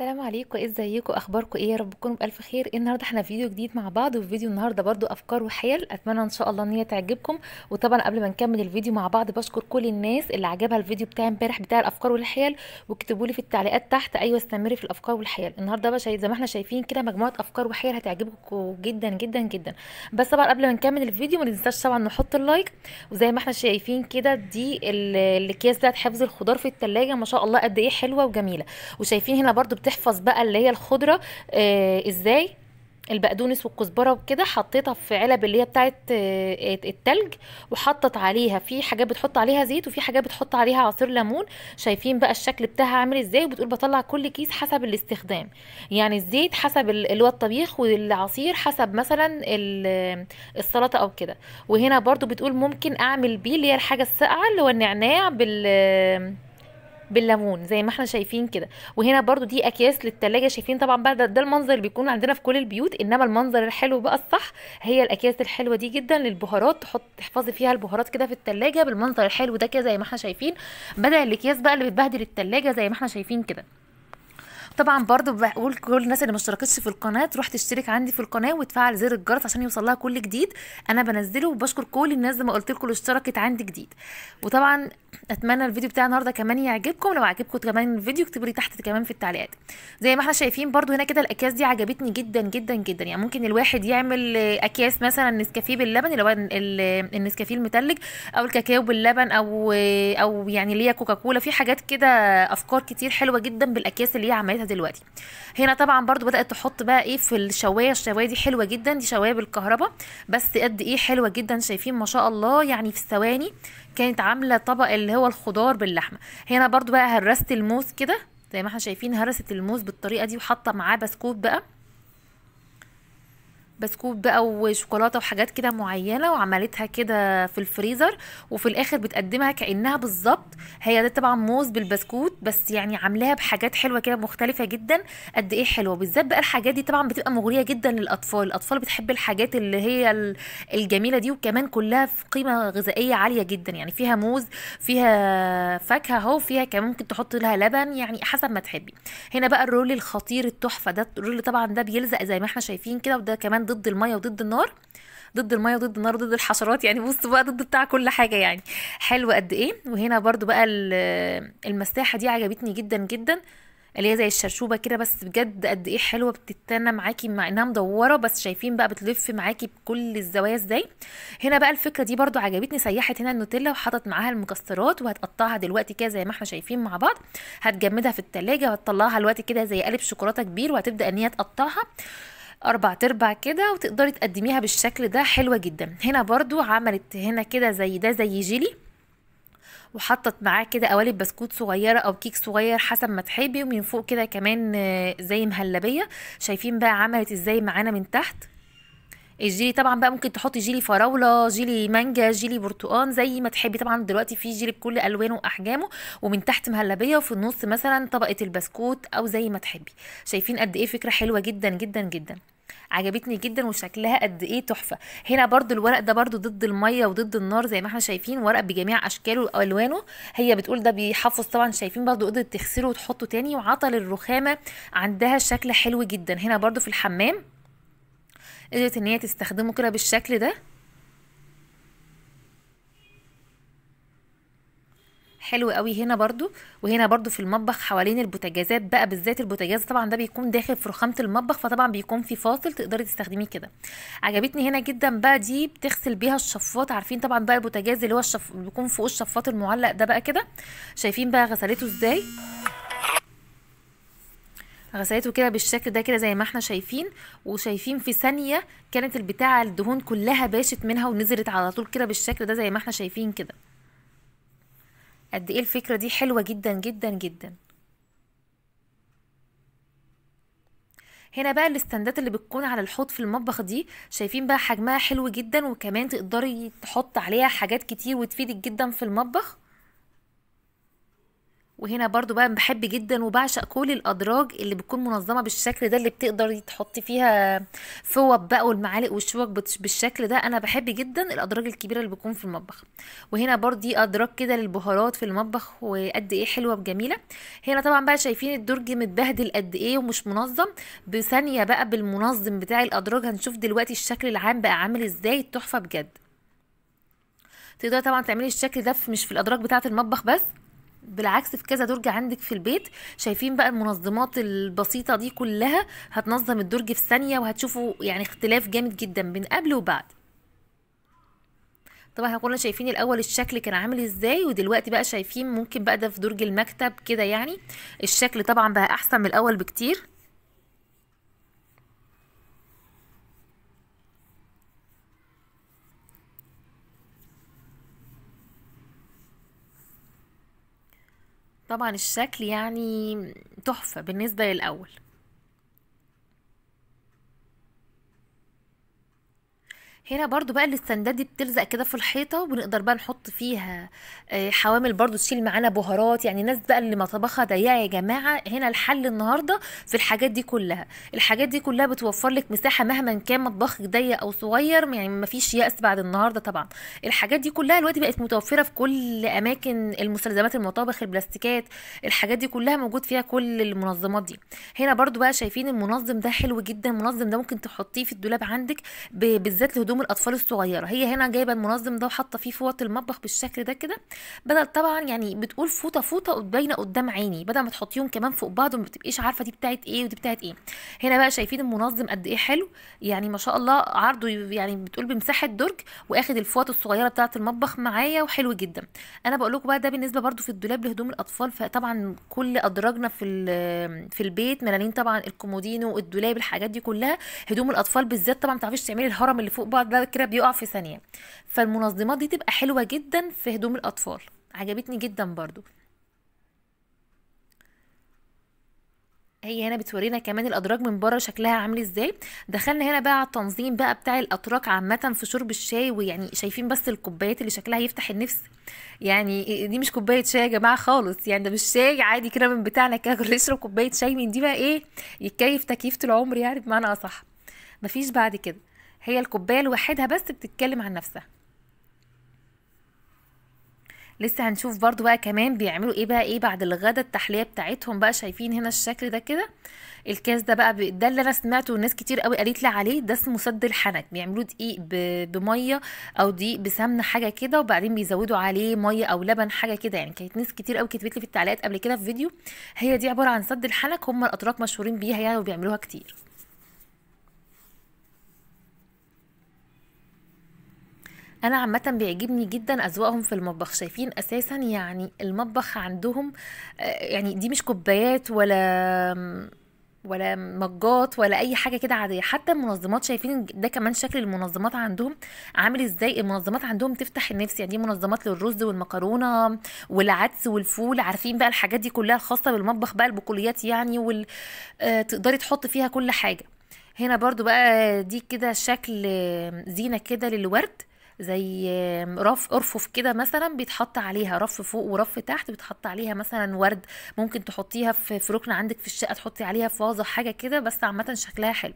السلام عليكم إيه ازيكم اخباركم ايه يا رب تكونوا بالف خير إيه النهارده احنا فيديو جديد مع بعض وفي فيديو النهارده برضو افكار وحيل اتمنى ان شاء الله ان هي تعجبكم وطبعا قبل ما نكمل الفيديو مع بعض بشكر كل الناس اللي عجبها الفيديو بتاع امبارح بتاع الافكار والحيل واكتبوا لي في التعليقات تحت ايوه استمري في الافكار والحيل النهارده بقى زي ما احنا شايفين كده مجموعه افكار وحيل هتعجبكم جدا جدا جدا بس طبعا قبل ما نكمل الفيديو ما ننساش طبعا نحط اللايك وزي ما احنا شايفين كده دي الاكياس بتاعت حفظ الخضار في الثلاجه ما شاء الله قد ايه حلوه وجميله وشايفين هنا برضو بتحفظ بقى اللي هي الخضره آه ازاي البقدونس والكزبره وكده حطيتها في علب اللي هي بتاعه آه، آه، التلج وحطت عليها في حاجات بتحط عليها زيت وفي حاجات بتحط عليها عصير ليمون شايفين بقى الشكل بتاعها عامل ازاي وبتقول بطلع كل كيس حسب الاستخدام يعني الزيت حسب اللي هو الطبيخ والعصير حسب مثلا السلطه او كده وهنا برده بتقول ممكن اعمل بيه اللي هي الحاجه الساقعه اللي هو النعناع بال بالليمون زي ما احنا شايفين كده وهنا برضو دي اكياس للتلاجة شايفين طبعا بقى ده, ده المنظر اللي بيكون عندنا في كل البيوت انما المنظر الحلو بقى الصح هي الاكياس الحلوه دي جدا للبهارات تحط تحفظي فيها البهارات كده في التلاجة بالمنظر الحلو ده كده زي ما احنا شايفين بدل الاكياس بقى اللي بتبهدل التلاجة زي ما احنا شايفين كده طبعا برضو بقول كل الناس اللي ما اشتركتش في القناه تروح تشترك عندي في القناه وتفعل زر الجرس عشان يوصلها كل جديد انا بنزله وبشكر كل الناس زي ما قلت لكم اللي اشتركت عندي جديد وطبعا اتمنى الفيديو بتاع النهارده كمان يعجبكم لو عجبكم كمان الفيديو اكتبوا لي تحت كمان في التعليقات زي ما احنا شايفين برضو هنا كده الاكياس دي عجبتني جدا جدا جدا يعني ممكن الواحد يعمل اكياس مثلا نسكافيه باللبن اللي هو النسكافيه المتلج او الكاكاو باللبن او او يعني ليا كوكاكولا في حاجات كده افكار كتير حلوه جدا بالاكياس اللي هي عملتها دلوقتي هنا طبعا برضو بدات تحط بقى ايه في الشوايه الشوايه دي حلوه جدا دي شوايه بالكهرباء بس قد ايه حلوه جدا شايفين ما شاء الله يعني في ثواني كانت عامله طبق اللي هو الخضار باللحمه هنا برضو بقى هرست الموز كده زي ما احنا شايفين هرست الموز بالطريقه دي وحاطه معاه بسكوت بقى بسكوت بقى وشوكولاته وحاجات كده معينه وعملتها كده في الفريزر وفي الاخر بتقدمها كانها بالظبط هي ده طبعا موز بالبسكوت بس يعني عاملاها بحاجات حلوه كده مختلفه جدا قد ايه حلوه بالذات بقى الحاجات دي طبعا بتبقى مغريه جدا للاطفال الاطفال بتحب الحاجات اللي هي الجميله دي وكمان كلها في قيمه غذائيه عاليه جدا يعني فيها موز فيها فاكهه اهو فيها كمان ممكن تحط لها لبن يعني حسب ما تحبي هنا بقى الرول الخطير التحفه ده الرول طبعا ده بيلزق زي ما احنا شايفين كده وده كمان ضد الميه وضد النار ضد الميه وضد النار وضد الحشرات يعني بص بقى ضد بتاع كل حاجه يعني حلو قد ايه وهنا برضو بقى المساحه دي عجبتني جدا جدا اللي هي زي الشرشوبه كده بس بجد قد ايه حلوه بتتنى معاكي مع انها مدوره بس شايفين بقى بتلف معاكي بكل الزوايا ازاي هنا بقى الفكره دي برضو عجبتني سيحت هنا النوتيلا وحطت معاها المكسرات وهتقطعها دلوقتي كده زي ما احنا شايفين مع بعض هتجمدها في التلاجة وهتطلعها دلوقتي كده زي قالب شوكولاته كبير وهتبدا ان هي تقطعها اربع ارباع كده وتقدري تقدميها بالشكل ده حلوة جدا هنا برضو عملت هنا كده زي ده زي جيلي وحطت معاه كده قوالب بسكوت صغيره او كيك صغير حسب ما تحبي ومن فوق كده كمان آه، زي مهلبيه شايفين بقى عملت ازاي معانا من تحت الجيلي طبعا بقى ممكن تحطي جيلي فراوله جيلي مانجا جيلي برتقان زي ما تحبي طبعا دلوقتي في جيلي بكل الوانه واحجامه ومن تحت مهلبيه وفي النص مثلا طبقه البسكوت او زي ما تحبي شايفين قد ايه فكره حلوه جدا جدا جدا عجبتني جدا وشكلها قد ايه تحفه هنا برضو الورق ده برضو ضد الميه وضد النار زي ما احنا شايفين ورق بجميع اشكاله والوانه هي بتقول ده بيحفظ طبعا شايفين برضو قدرت تغسله وتحطه تاني وعطل الرخامه عندها شكل حلو جدا هنا برضو في الحمام قدرت ان هي تستخدمه كده بالشكل ده حلو قوي هنا برضو وهنا برضو في المطبخ حوالين البوتاجازات بقى بالذات البوتاجاز طبعا ده بيكون داخل في رخامه المطبخ فطبعا بيكون في فاصل تقدري تستخدميه كده عجبتني هنا جدا بقى دي بتغسل بيها الشفاط عارفين طبعا بقى البوتاجاز اللي هو الشف... بيكون فوق الشفاط المعلق ده بقى كده شايفين بقى غسلته ازاي غسلته كده بالشكل ده كده زي ما احنا شايفين وشايفين في ثانيه كانت البتاعه الدهون كلها باشت منها ونزلت على طول كده بالشكل ده زي ما احنا شايفين كده قد ايه الفكره دي حلوه جدا جدا جدا هنا بقى الاستندات اللي بتكون على الحوض في المطبخ دي شايفين بقى حجمها حلو جدا وكمان تقدري تحط عليها حاجات كتير وتفيدك جدا في المطبخ وهنا برضو بقى بحب جدا وبعشق كل الادراج اللي بتكون منظمه بالشكل ده اللي بتقدر تحطي فيها فوب بقى والمعالق والشوك بالشكل ده انا بحب جدا الادراج الكبيره اللي بتكون في المطبخ وهنا برضو دي ادراج كده للبهارات في المطبخ وقد ايه حلوه وجميله هنا طبعا بقى شايفين الدرج متبهدل قد ايه ومش منظم بثانيه بقى بالمنظم بتاع الادراج هنشوف دلوقتي الشكل العام بقى عامل ازاي تحفه بجد تقدري طبعا تعملي الشكل ده مش في الادراج بتاعه المطبخ بس بالعكس في كذا درج عندك في البيت شايفين بقى المنظمات البسيطه دي كلها هتنظم الدرج في ثانيه وهتشوفوا يعني اختلاف جامد جدا بين قبل وبعد طبعا احنا كنا شايفين الاول الشكل كان عامل ازاي ودلوقتي بقى شايفين ممكن بقى ده في درج المكتب كده يعني الشكل طبعا بقى احسن من الاول بكتير طبعا الشكل يعني تحفة بالنسبة للأول هنا برضو بقى الاستندات دي بتلزق كده في الحيطه وبنقدر بقى نحط فيها آه، حوامل برضو تشيل معانا بهارات يعني ناس بقى اللي مطبخها ضيقه يا جماعه هنا الحل النهارده في الحاجات دي كلها الحاجات دي كلها بتوفر لك مساحه مهما كان مطبخك ضيق او صغير يعني ما فيش يأس بعد النهارده طبعا الحاجات دي كلها دلوقتي بقت متوفره في كل اماكن المستلزمات المطابخ البلاستيكات الحاجات دي كلها موجود فيها كل المنظمات دي هنا برضو بقى شايفين المنظم ده حلو جدا المنظم ده ممكن تحطيه في الدولاب عندك بالذات الهدوم هدوم الاطفال الصغيره هي هنا جايبه المنظم ده وحاطه فيه فوط المطبخ بالشكل ده كده بدل طبعا يعني بتقول فوطه فوطه باينه قدام عيني بدل ما تحطيهم كمان فوق بعض وما بتبقيش عارفه دي بتاعت ايه ودي بتاعت ايه هنا بقى شايفين المنظم قد ايه حلو يعني ما شاء الله عرضه يعني بتقول بمساحه درج واخد الفوط الصغيره بتاعه المطبخ معايا وحلو جدا انا بقول لكم بقى ده بالنسبه برده في الدولاب لهدوم الاطفال فطبعا كل ادراجنا في في البيت ملالين طبعا الكومودينو الدولاب الحاجات دي كلها هدوم الاطفال بالذات طبعا ما تعرفيش تعملي الهرم اللي فوق بعض ده كده بيقع في ثانيه فالمنظمات دي تبقى حلوه جدا في هدوم الاطفال عجبتني جدا برضو هي هنا بتورينا كمان الادراج من بره شكلها عامل ازاي دخلنا هنا بقى على التنظيم بقى بتاع الاتراك عامه في شرب الشاي ويعني شايفين بس الكوبايات اللي شكلها يفتح النفس يعني دي مش كوبايه شاي يا جماعه خالص يعني ده مش شاي عادي كده من بتاعنا كده اللي يشرب كوبايه شاي من دي بقى ايه يتكيف تكييف العمر يعني بمعنى اصح مفيش بعد كده هي الكوبايه لوحدها بس بتتكلم عن نفسها لسه هنشوف برضو بقى كمان بيعملوا ايه بقى ايه بعد الغدا التحليه بتاعتهم بقى شايفين هنا الشكل ده كده الكاس ده بقى ده اللي انا سمعته وناس كتير قوي قالت لي عليه ده اسمه سد الحنك بيعملوه دقيق بميه او دقيق بسمنه حاجه كده وبعدين بيزودوا عليه ميه او لبن حاجه كده يعني كانت ناس كتير قوي كتبت لي في التعليقات قبل كده في فيديو هي دي عباره عن سد الحنك هم الاتراك مشهورين بيها يعني وبيعملوها كتير انا عامه بيعجبني جدا اذواقهم في المطبخ شايفين اساسا يعني المطبخ عندهم آه، يعني دي مش كوبايات ولا ولا مجات ولا اي حاجه كده عاديه حتى المنظمات شايفين ده كمان شكل المنظمات عندهم عامل ازاي المنظمات عندهم تفتح النفس يعني دي منظمات للرز والمكرونه والعدس والفول عارفين بقى الحاجات دي كلها الخاصه بالمطبخ بقى البقوليات يعني وال... آه، تقدري تحطي فيها كل حاجه هنا برضو بقى دي كده شكل زينه كده للورد زي رف ارفف كده مثلا بيتحط عليها رف فوق ورف تحت بيتحط عليها مثلا ورد ممكن تحطيها في ركن عندك في الشقه تحطي عليها فازه حاجه كده بس عامه شكلها حلو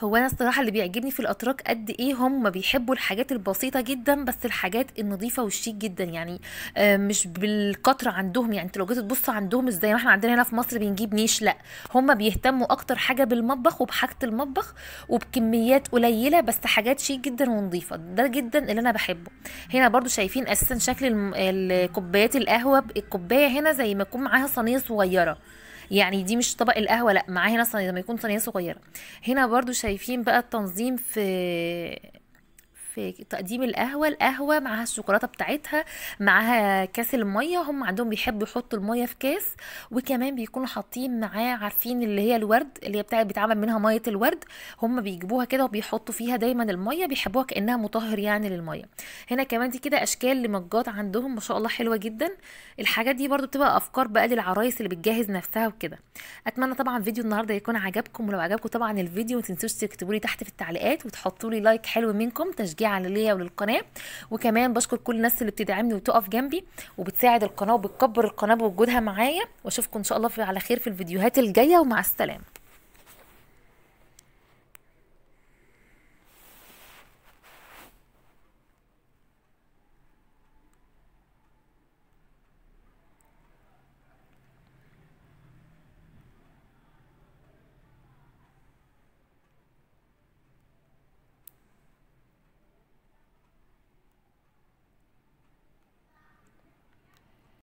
هو انا الصراحه اللي بيعجبني في الاتراك قد ايه هم بيحبوا الحاجات البسيطه جدا بس الحاجات النظيفه والشيك جدا يعني آه، مش بالكتره عندهم يعني انت لو جيت تبص عندهم مش زي ما احنا عندنا هنا في مصر بنجيب نيش لا هم بيهتموا اكتر حاجه بالمطبخ وبحاجه المطبخ وبكميات قليله بس حاجات شيك جدا ونظيفه ده جدا اللي انا بحبه هنا برضو شايفين اساسا شكل الكوبايات القهوه الكوبايه هنا زي ما يكون معاها صينيه صغيره يعني دي مش طبق القهوه لا معاه هنا صينيه لما يكون صينيه صغيره هنا برضو شايفين بقى التنظيم في في تقديم القهوه القهوه معاها الشوكولاته بتاعتها معاها كاس الميه هم عندهم بيحبوا يحطوا الميه في كاس وكمان بيكونوا حاطين معاه عارفين اللي هي الورد اللي هي بتاعت بيتعمل منها ميه الورد هم بيجيبوها كده وبيحطوا فيها دايما الميه بيحبوها كانها مطهر يعني للميه هنا كمان دي كده اشكال لمجات عندهم ما شاء الله حلوه جدا الحاجات دي برده بتبقى افكار بقى للعرايس اللي بتجهز نفسها وكده اتمنى طبعا فيديو النهارده يكون عجبكم ولو عجبكم طبعا الفيديو ما تنسوش تكتبوا لي تحت في التعليقات وتحطوا لي لايك حلو منكم تشجيع على ليا وللقناه وكمان بشكر كل الناس اللي بتدعمني وتقف جنبي وبتساعد القناه وبتكبر القناه بوجودها معايا واشوفكم ان شاء الله على خير في الفيديوهات الجايه ومع السلامه